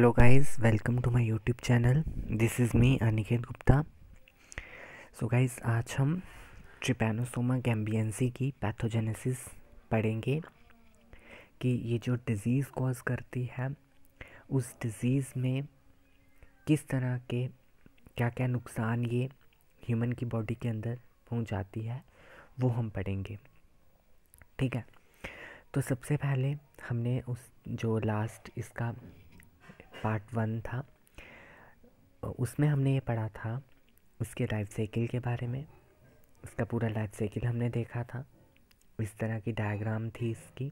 hello guys welcome to my YouTube channel this is me Aniket Gupta so guys आज हम Trypanosoma गैम्बियंसी की pathogenesis पढ़ेंगे कि ये जो डिज़ीज़ कॉज करती है उस डिज़ीज़ में किस तरह के क्या क्या नुकसान ये ह्यूमन की बॉडी के अंदर पहुंचाती है वो हम पढ़ेंगे ठीक है तो सबसे पहले हमने उस जो लास्ट इसका पार्ट वन था उसमें हमने ये पढ़ा था उसके लाइफ साइकिल के बारे में उसका पूरा लाइफ साइकिल हमने देखा था इस तरह की डायग्राम थी इसकी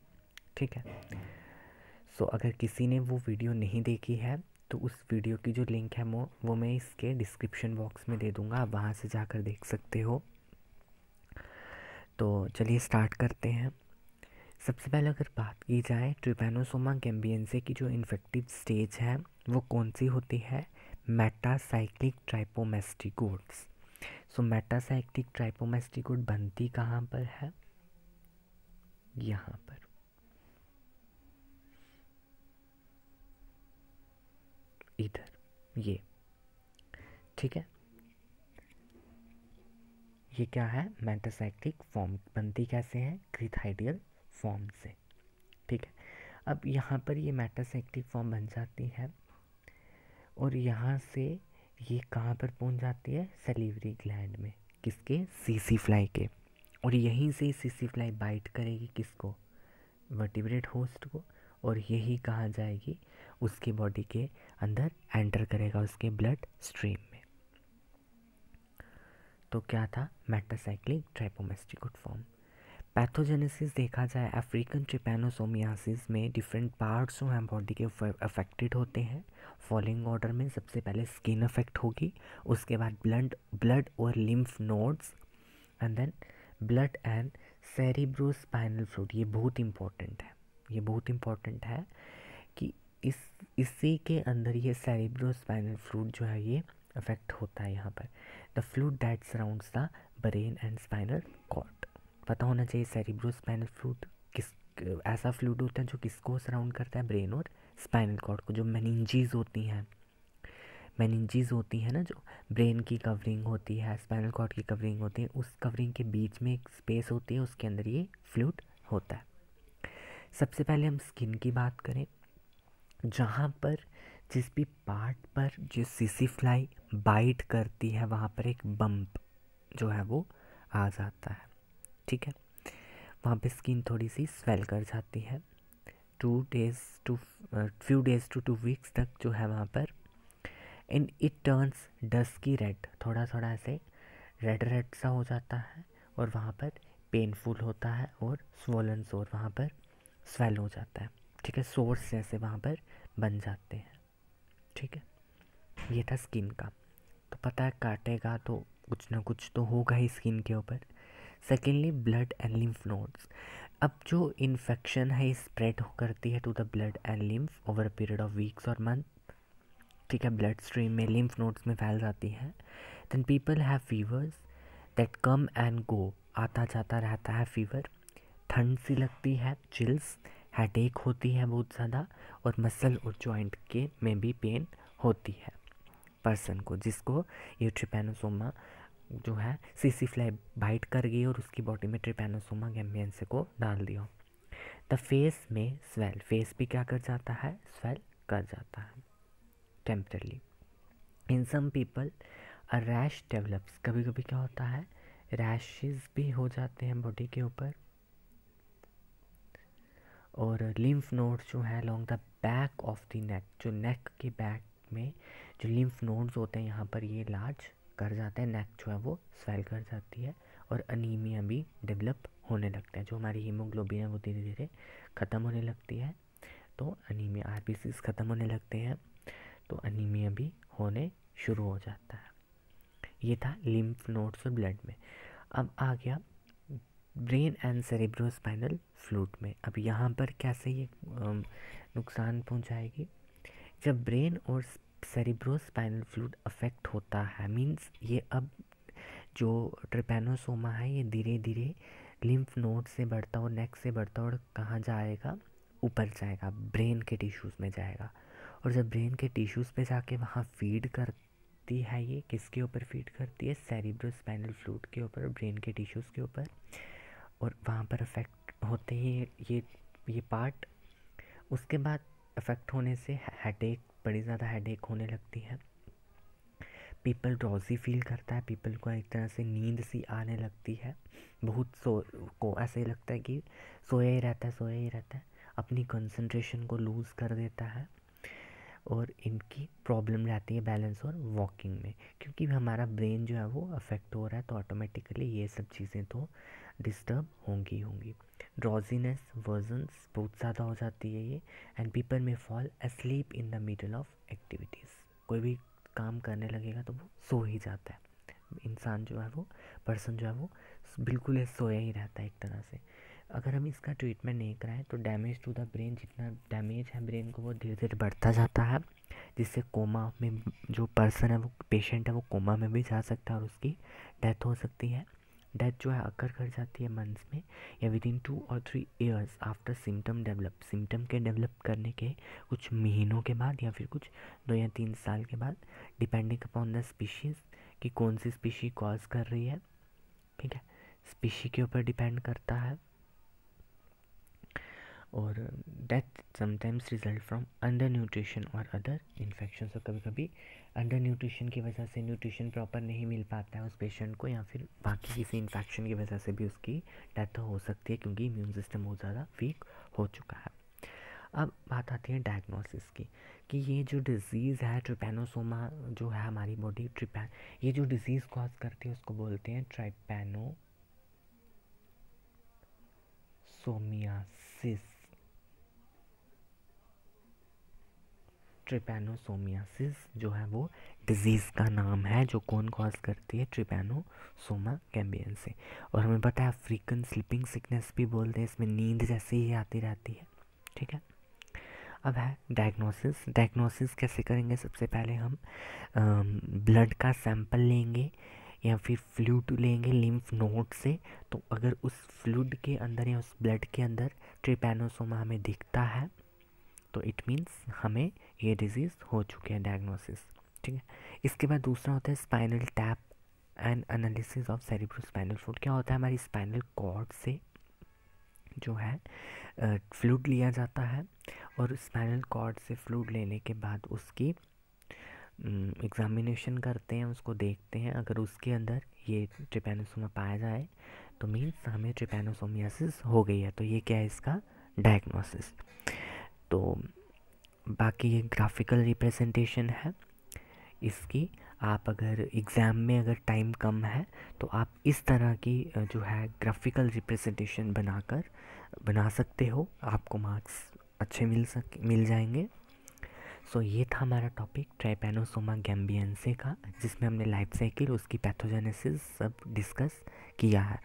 ठीक है सो so, अगर किसी ने वो वीडियो नहीं देखी है तो उस वीडियो की जो लिंक है वो वो मैं इसके डिस्क्रिप्शन बॉक्स में दे दूँगा आप वहाँ से जाकर देख सकते हो तो चलिए स्टार्ट करते हैं सबसे पहले अगर बात की जाए ट्रिपेनोसोमा गैम्बियंसे की जो इन्फेक्टिव स्टेज है वो कौन सी होती है मेटासाइक्लिक ट्राइपोमेस्टिकोड्स सो मेटासाइक्लिक ट्राइपोमेस्टिकोड बनती कहाँ पर है यहाँ पर इधर ये ठीक है ये क्या है मेटासाइक्लिक फॉर्म बनती कैसे है ग्रीथाइडियल फॉर्म से ठीक है अब यहाँ पर ये मैट्रिक्स एक्टिव फॉर्म बन जाती है और यहाँ से ये कहाँ पर पहुँच जाती है सलीवरी ग्लैंड में किसके सीसी फ्लाई के और यहीं से सीसी फ्लाई बाइट करेगी किसको वर्टिब्रेट होस्ट को और यही कहा जाएगी उसके बॉडी के अंदर एंटर करेगा उसके ब्लड स्ट्रीम में तो क्या था मेटासाइक्लिक ट्राइपोमेस्टिकुड फॉर्म पैथोजेनेसिस देखा जाए अफ्रीकन ट्रिपेनोसोमियासिस में डिफरेंट पार्ट्स जो हैं बॉडी के अफेक्टेड होते हैं फॉलोइंग ऑर्डर में सबसे पहले स्किन अफेक्ट होगी उसके बाद ब्लड ब्लड और lymph nodes and then blood and spinal fluid ये बहुत इम्पॉर्टेंट है ये बहुत इम्पॉर्टेंट है कि इस इसी के अंदर ये स्पाइनल फ्लूड जो है ये अफेक्ट होता है यहाँ पर the fluid that surrounds the brain and spinal cord पता होना चाहिए सेरिब्रो स्पाइनल फ्लूड किस ऐसा फ्लूड होता है जो किसको सराउंड करता है ब्रेन और स्पाइनल कॉर्ड को जो मैनिंजीज होती हैं मैनिंजीज होती है ना जो ब्रेन की कवरिंग होती है स्पाइनल कॉर्ड की कवरिंग होती है उस कवरिंग के बीच में एक स्पेस होती है उसके अंदर ये फ्लूड होता है सबसे पहले हम स्किन की बात करें जहाँ पर जिस भी पार्ट पर जो सीसी फ्लाई बाइट करती है वहाँ पर एक बम्प जो है वो आ जाता है ठीक है वहाँ पे स्किन थोड़ी सी स्वेल कर जाती है two days to few days to two weeks तक जो है वहाँ पर and it turns dusky red थोड़ा थोड़ा ऐसे रेड रेड सा हो जाता है और वहाँ पर पेनफुल होता है और स्वोलन सोर वहाँ पर स्वेल हो जाता है ठीक है सोर्स जैसे वहाँ पर बन जाते हैं ठीक है ये था स्किन का तो पता है काटेगा तो कुछ ना कुछ तो होगा ही स्किन के ऊपर secondly blood and lymph nodes अब जो इन्फेक्शन है स्प्रेड करती है to the blood and lymph over a period of weeks और मंथ ठीक है ब्लड स्ट्रीम में लिम्फ नोड्स में फैल जाती है then people have fevers that come and go आता जाता रहता है फीवर ठंड सी लगती है चिल्स एक होती है बहुत ज़्यादा और मसल और जॉइंट के में भी पेन होती है पर्सन को जिसको ये ट्रिपेनोसोमा जो है सीसी फ्लाई बाइट कर गई और उसकी बॉडी में ट्रिपेनोसोमा गैम्बियंस को डाल दिया द फेस में स्वेल फेस भी क्या कर जाता है स्वेल कर जाता है temporarily in some people a rash develops कभी कभी क्या होता है रैशेज भी हो जाते हैं बॉडी के ऊपर और लिम्फ नोड्स जो है along the back of the neck जो नेक के बैक में जो लिम्फ नोड्स होते हैं यहाँ पर ये लार्ज कर जाता है नेक जो है वो स्वेल कर जाती है और अनीमिया भी डेवलप होने लगता है जो हमारी हीमोग्लोबिन है वो धीरे धीरे ख़त्म होने लगती है तो अनीमिया आर ख़त्म होने लगते हैं तो अनीमिया भी होने शुरू हो जाता है ये था लिम्फ नोड्स और ब्लड में अब आ गया ब्रेन एंड सेरेब्रोस्पाइनल फ्लूट में अब यहाँ पर कैसे ये नुकसान पहुँचाएगी जब ब्रेन और सेरिब्रोस्पाइनल फ्लूड अफेक्ट होता है मीन्स ये अब जो ट्रिपेनोसोमा है ये धीरे धीरे लिम्फ नोड से बढ़ता और नेक से बढ़ता और कहाँ जाएगा ऊपर जाएगा ब्रेन के टिश्यूज़ में जाएगा और जब ब्रेन के टिश्यूज़ पे जाके वहाँ फीड करती है ये किसके ऊपर फीड करती है सेरिब्रोस्पाइनल फ्लूड के ऊपर ब्रेन के टिश्यूज़ के ऊपर और वहाँ पर अफेक्ट होते हैं ये ये पार्ट उसके बाद अफेक्ट होने से हेडेक बड़ी ज़्यादा हेडेक होने लगती है पीपल ड्रॉजी फील करता है पीपल को एक तरह से नींद सी आने लगती है बहुत सो को ऐसे ही लगता है कि सोया ही रहता है सोया ही रहता है अपनी कंसंट्रेशन को लूज़ कर देता है और इनकी प्रॉब्लम रहती है बैलेंस और वॉकिंग में क्योंकि हमारा ब्रेन जो है वो अफेक्ट हो रहा है तो ऑटोमेटिकली ये सब चीज़ें तो डिस्टर्ब होंगी होंगी ड्रॉज़ीनेस वर्जन्स बहुत ज़्यादा हो जाती है ये एंड पीपल में fall asleep in the middle of activities कोई भी काम करने लगेगा तो वो सो ही जाता है इंसान जो है वो पर्सन जो है वो बिल्कुल ही सोया ही रहता है एक तरह से अगर हम इसका ट्रीटमेंट नहीं कराएं तो डैमेज टू द ब्रेन जितना डैमेज है ब्रेन को वो धीरे धीरे बढ़ता जाता है जिससे कोमा में जो पर्सन है वो पेशेंट है वो कोमा में भी जा सकता है और उसकी डेथ हो सकती है डेथ जो है अक्कर कर जाती है मंथ्स में या विद इन टू और three years after symptom develop symptom के डेवलप करने के कुछ महीनों के बाद या फिर कुछ दो या तीन साल के बाद डिपेंडिंग अपॉन द स्पीशीज़ कि कौन सी स्पीशी कॉज कर रही है ठीक है स्पीशी के ऊपर डिपेंड करता है और death sometimes result from under nutrition और अदर इन्फेक्शन और कभी कभी अंडर न्यूट्रिशन की वजह से न्यूट्रिशन प्रॉपर नहीं मिल पाता है उस पेशेंट को या फिर बाकी किसी इन्फेक्शन की वजह से भी उसकी डेथ हो सकती है क्योंकि इम्यून सिस्टम बहुत ज़्यादा वीक हो चुका है अब बात आती है डायग्नोसिस की कि ये जो डिज़ीज़ है ट्रिपेनोसोमा जो है हमारी बॉडी ट्रिपेन ये जो डिज़ीज़ कॉज करती है उसको बोलते हैं ट्रिपेनोसोमियासिस सोमियासिस ट्रिपेनोसोमियासिस जो है वो डिज़ीज़ का नाम है जो कौन कॉज करती है ट्रिपेनोसोमा कैम्बियन से और हमें पता है अफ्रीकन स्लीपिंग सिकनेस भी बोलते हैं इसमें नींद जैसे ही आती रहती है ठीक है अब है डायग्नोसिस डायग्नोसिस कैसे करेंगे सबसे पहले हम ब्लड का सैंपल लेंगे या फिर फ्लूड लेंगे लिम्फ नोड से तो अगर उस फ्लूड के अंदर या उस ब्लड के अंदर ट्रिपेनोसोमा हमें दिखता है तो इट मीन्स हमें ये डिजीज़ हो चुके हैं डायग्नोसिस ठीक है इसके बाद दूसरा होता है spinal tap and analysis of cerebrospinal fluid क्या होता है हमारी स्पाइनल कॉर्ड से जो है फ्लूड लिया जाता है और स्पाइनल कॉर्ड से फ्लूड लेने के बाद उसकी एग्ज़ामिनेशन करते हैं उसको देखते हैं अगर उसके अंदर ये ट्रिपेनोसोमा पाया जाए तो मीन्स हमें ट्रिपेनोसोमियासिस हो गई है तो ये क्या है इसका डायग्नोसिस तो बाकी ये ग्राफिकल रिप्रेजेंटेशन है इसकी आप अगर एग्ज़ाम में अगर टाइम कम है तो आप इस तरह की जो है ग्राफिकल रिप्रेजेंटेशन बनाकर बना सकते हो आपको मार्क्स अच्छे मिल सक मिल जाएंगे सो so, ये था हमारा टॉपिक ट्राइपेनोसोमा गैम्बियंसे का जिसमें हमने लाइफ साइकिल उसकी पैथोजेनेसिस सब डिस्कस किया है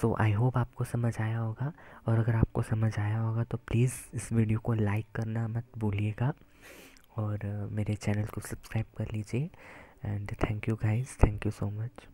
सो आई होप आपको समझ आया होगा और अगर आपको समझ आया होगा तो प्लीज़ इस वीडियो को लाइक करना मत भूलिएगा और मेरे चैनल को सब्सक्राइब कर लीजिए and thank you guys thank you so much